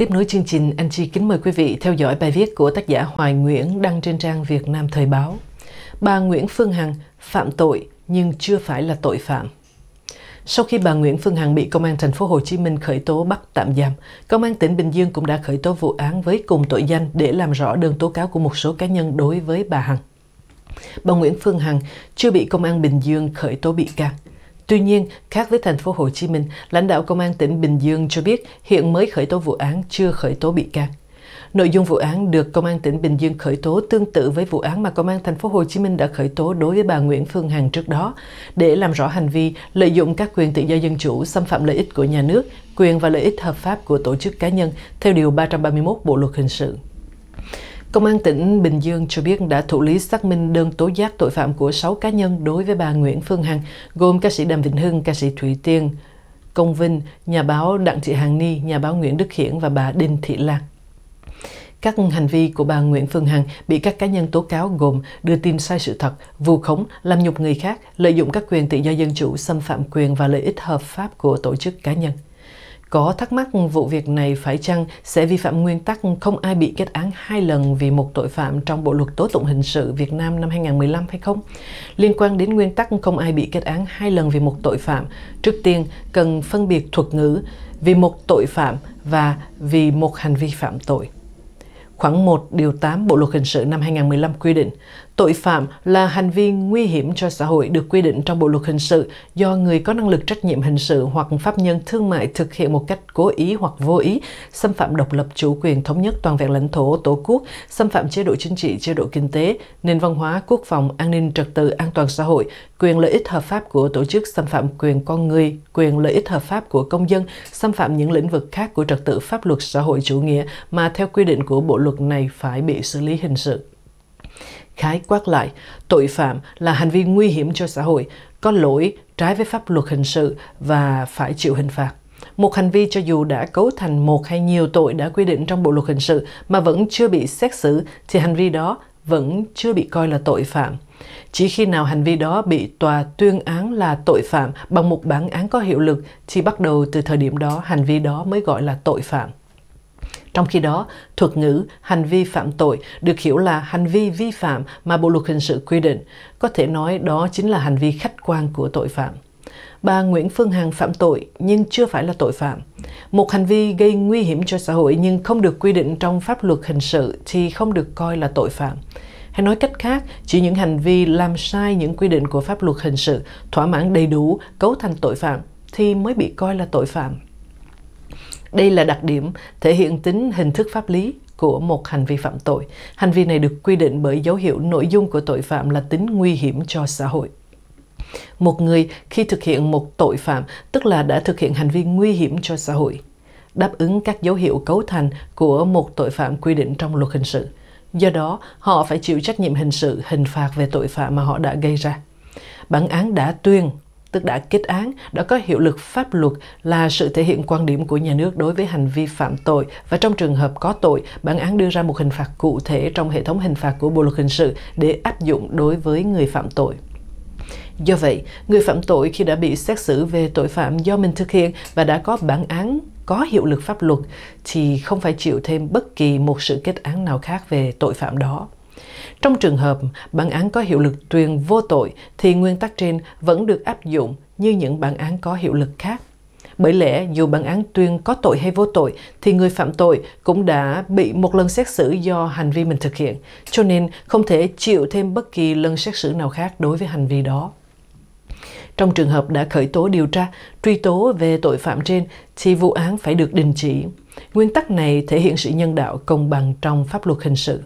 Tiếp nối chương trình, anh Chi kính mời quý vị theo dõi bài viết của tác giả Hoài Nguyễn đăng trên trang Việt Nam Thời báo. Bà Nguyễn Phương Hằng phạm tội nhưng chưa phải là tội phạm. Sau khi bà Nguyễn Phương Hằng bị công an thành phố Hồ Chí Minh khởi tố bắt tạm giam, công an tỉnh Bình Dương cũng đã khởi tố vụ án với cùng tội danh để làm rõ đơn tố cáo của một số cá nhân đối với bà Hằng. Bà Nguyễn Phương Hằng chưa bị công an Bình Dương khởi tố bị can. Tuy nhiên, khác với thành phố Hồ Chí Minh, lãnh đạo công an tỉnh Bình Dương cho biết hiện mới khởi tố vụ án chưa khởi tố bị can. Nội dung vụ án được công an tỉnh Bình Dương khởi tố tương tự với vụ án mà công an thành phố Hồ Chí Minh đã khởi tố đối với bà Nguyễn Phương Hằng trước đó để làm rõ hành vi lợi dụng các quyền tự do dân chủ xâm phạm lợi ích của nhà nước, quyền và lợi ích hợp pháp của tổ chức cá nhân theo điều 331 Bộ luật hình sự. Công an tỉnh Bình Dương cho biết đã thụ lý xác minh đơn tố giác tội phạm của 6 cá nhân đối với bà Nguyễn Phương Hằng, gồm ca sĩ Đàm Vĩnh Hưng, ca sĩ Thủy Tiên, Công Vinh, nhà báo Đặng Thị Hằng Ni, nhà báo Nguyễn Đức Hiển và bà Đinh Thị Lan. Các hành vi của bà Nguyễn Phương Hằng bị các cá nhân tố cáo gồm đưa tin sai sự thật, vu khống, làm nhục người khác, lợi dụng các quyền tự do dân chủ, xâm phạm quyền và lợi ích hợp pháp của tổ chức cá nhân. Có thắc mắc vụ việc này phải chăng sẽ vi phạm nguyên tắc không ai bị kết án hai lần vì một tội phạm trong Bộ luật tố tụng hình sự Việt Nam năm 2015 hay không? Liên quan đến nguyên tắc không ai bị kết án hai lần vì một tội phạm, trước tiên cần phân biệt thuật ngữ vì một tội phạm và vì một hành vi phạm tội. Khoảng 1 điều 8 Bộ luật hình sự năm 2015 quy định, Tội phạm là hành vi nguy hiểm cho xã hội được quy định trong Bộ luật hình sự do người có năng lực trách nhiệm hình sự hoặc pháp nhân thương mại thực hiện một cách cố ý hoặc vô ý, xâm phạm độc lập chủ quyền thống nhất toàn vẹn lãnh thổ Tổ quốc, xâm phạm chế độ chính trị, chế độ kinh tế, nền văn hóa, quốc phòng, an ninh trật tự, an toàn xã hội, quyền lợi ích hợp pháp của tổ chức, xâm phạm quyền con người, quyền lợi ích hợp pháp của công dân, xâm phạm những lĩnh vực khác của trật tự pháp luật xã hội chủ nghĩa mà theo quy định của bộ luật này phải bị xử lý hình sự khái quát lại, tội phạm là hành vi nguy hiểm cho xã hội, có lỗi trái với pháp luật hình sự và phải chịu hình phạt. Một hành vi cho dù đã cấu thành một hay nhiều tội đã quy định trong bộ luật hình sự mà vẫn chưa bị xét xử thì hành vi đó vẫn chưa bị coi là tội phạm. Chỉ khi nào hành vi đó bị tòa tuyên án là tội phạm bằng một bản án có hiệu lực thì bắt đầu từ thời điểm đó hành vi đó mới gọi là tội phạm. Trong khi đó, thuật ngữ hành vi phạm tội được hiểu là hành vi vi phạm mà Bộ luật hình sự quy định, có thể nói đó chính là hành vi khách quan của tội phạm. Bà Nguyễn Phương Hằng phạm tội nhưng chưa phải là tội phạm. Một hành vi gây nguy hiểm cho xã hội nhưng không được quy định trong pháp luật hình sự thì không được coi là tội phạm. Hay nói cách khác, chỉ những hành vi làm sai những quy định của pháp luật hình sự thỏa mãn đầy đủ cấu thành tội phạm thì mới bị coi là tội phạm. Đây là đặc điểm thể hiện tính hình thức pháp lý của một hành vi phạm tội. Hành vi này được quy định bởi dấu hiệu nội dung của tội phạm là tính nguy hiểm cho xã hội. Một người khi thực hiện một tội phạm, tức là đã thực hiện hành vi nguy hiểm cho xã hội, đáp ứng các dấu hiệu cấu thành của một tội phạm quy định trong luật hình sự. Do đó, họ phải chịu trách nhiệm hình sự hình phạt về tội phạm mà họ đã gây ra. Bản án đã tuyên tức đã kết án, đã có hiệu lực pháp luật là sự thể hiện quan điểm của nhà nước đối với hành vi phạm tội và trong trường hợp có tội, bản án đưa ra một hình phạt cụ thể trong hệ thống hình phạt của Bộ luật hình sự để áp dụng đối với người phạm tội. Do vậy, người phạm tội khi đã bị xét xử về tội phạm do mình thực hiện và đã có bản án có hiệu lực pháp luật thì không phải chịu thêm bất kỳ một sự kết án nào khác về tội phạm đó. Trong trường hợp bản án có hiệu lực tuyên vô tội thì nguyên tắc trên vẫn được áp dụng như những bản án có hiệu lực khác. Bởi lẽ dù bản án tuyên có tội hay vô tội thì người phạm tội cũng đã bị một lần xét xử do hành vi mình thực hiện, cho nên không thể chịu thêm bất kỳ lần xét xử nào khác đối với hành vi đó. Trong trường hợp đã khởi tố điều tra, truy tố về tội phạm trên thì vụ án phải được đình chỉ. Nguyên tắc này thể hiện sự nhân đạo công bằng trong pháp luật hình sự.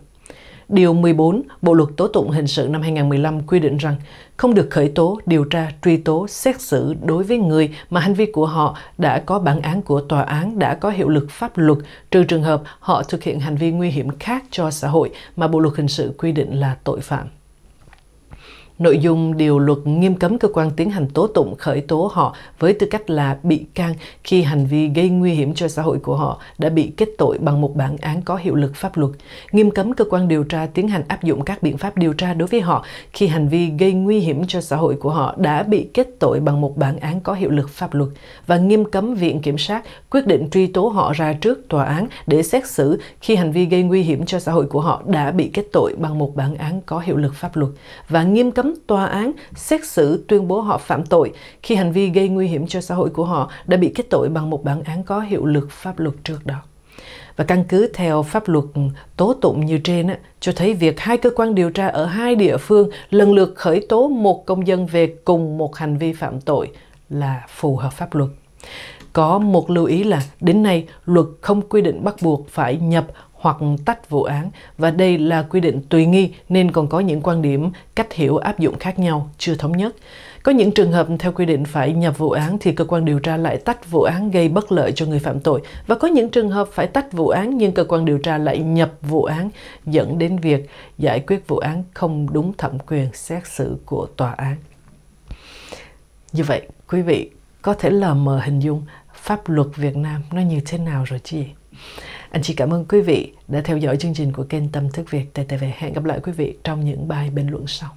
Điều 14 Bộ luật tố tụng hình sự năm 2015 quy định rằng không được khởi tố, điều tra, truy tố, xét xử đối với người mà hành vi của họ đã có bản án của tòa án đã có hiệu lực pháp luật, trừ trường hợp họ thực hiện hành vi nguy hiểm khác cho xã hội mà bộ luật hình sự quy định là tội phạm. Nội dung điều luật nghiêm cấm cơ quan tiến hành tố tụng khởi tố họ với tư cách là bị can khi hành vi gây nguy hiểm cho xã hội của họ đã bị kết tội bằng một bản án có hiệu lực pháp luật. Nghiêm cấm cơ quan điều tra tiến hành áp dụng các biện pháp điều tra đối với họ khi hành vi gây nguy hiểm cho xã hội của họ đã bị kết tội bằng một bản án có hiệu lực pháp luật và nghiêm cấm viện kiểm sát quyết định truy tố họ ra trước tòa án để xét xử khi hành vi gây nguy hiểm cho xã hội của họ đã bị kết tội bằng một bản án có hiệu lực pháp luật và nghiêm cấm tấn, tòa án xét xử tuyên bố họ phạm tội khi hành vi gây nguy hiểm cho xã hội của họ đã bị kết tội bằng một bản án có hiệu lực pháp luật trước đó. Và căn cứ theo pháp luật tố tụng như trên á, cho thấy việc hai cơ quan điều tra ở hai địa phương lần lượt khởi tố một công dân về cùng một hành vi phạm tội là phù hợp pháp luật. Có một lưu ý là đến nay luật không quy định bắt buộc phải nhập hoặc tách vụ án và đây là quy định tùy nghi nên còn có những quan điểm, cách hiểu áp dụng khác nhau, chưa thống nhất. Có những trường hợp theo quy định phải nhập vụ án thì cơ quan điều tra lại tách vụ án gây bất lợi cho người phạm tội và có những trường hợp phải tách vụ án nhưng cơ quan điều tra lại nhập vụ án dẫn đến việc giải quyết vụ án không đúng thẩm quyền xét xử của tòa án. Như vậy, quý vị có thể lờ mờ hình dung pháp luật Việt Nam nó như thế nào rồi chị anh chị cảm ơn quý vị đã theo dõi chương trình của kênh Tâm Thức Việt TTV. Hẹn gặp lại quý vị trong những bài bình luận sau.